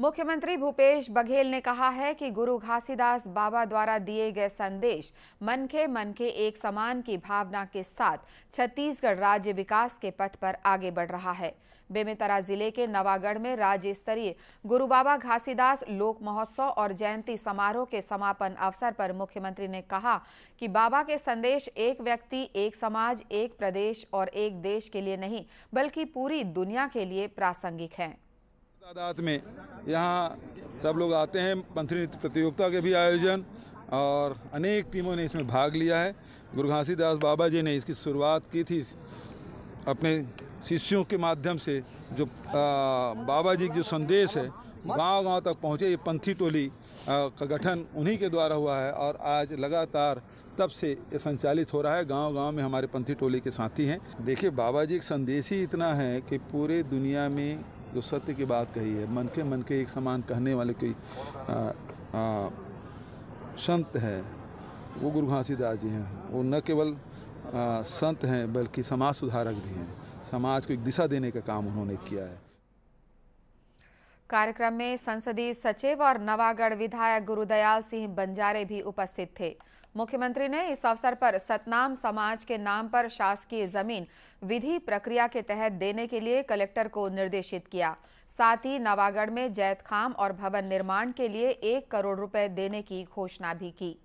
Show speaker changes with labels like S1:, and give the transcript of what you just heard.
S1: मुख्यमंत्री भूपेश बघेल ने कहा है कि गुरु घासीदास बाबा द्वारा दिए गए संदेश मन के मन के एक समान की भावना के साथ छत्तीसगढ़ राज्य विकास के पथ पर आगे बढ़ रहा है बेमेतरा जिले के नवागढ़ में राज्य स्तरीय गुरु बाबा घासीदास लोक महोत्सव और जयंती समारोह के समापन अवसर पर मुख्यमंत्री ने कहा कि बाबा के संदेश एक व्यक्ति एक समाज एक प्रदेश और एक देश के लिए नहीं बल्कि पूरी दुनिया के लिए प्रासंगिक हैं
S2: तादाद में यहाँ सब लोग आते हैं मंथली नृत्य प्रतियोगिता के भी आयोजन और अनेक टीमों ने इसमें भाग लिया है गुरु घासीदास बाबा जी ने इसकी शुरुआत की थी अपने शिष्यों के माध्यम से जो आ, बाबा जी की जो संदेश है गांव गांव तक पहुंचे ये पंथी टोली आ, का गठन उन्हीं के द्वारा हुआ है और आज लगातार तब से ये संचालित हो रहा है गांव गांव में हमारे पंथी टोली के साथी हैं देखिए बाबा जी का संदेश ही इतना है कि पूरे दुनिया में जो सत्य की बात कही है मन के मन के एक समान कहने वाले कोई संत है वो गुरु घासीदास जी हैं वो न केवल संत हैं बल्कि समाज सुधारक भी हैं समाज को एक दिशा देने का काम उन्होंने किया है
S1: कार्यक्रम में संसदीय सचिव और नवागढ़ विधायक गुरुदयाल सिंह बंजारे भी उपस्थित थे मुख्यमंत्री ने इस अवसर पर सतनाम समाज के नाम पर शासकीय जमीन विधि प्रक्रिया के तहत देने के लिए कलेक्टर को निर्देशित किया साथ ही नवागढ़ में जैत खाम और भवन निर्माण के लिए एक करोड़ रुपए देने की घोषणा भी की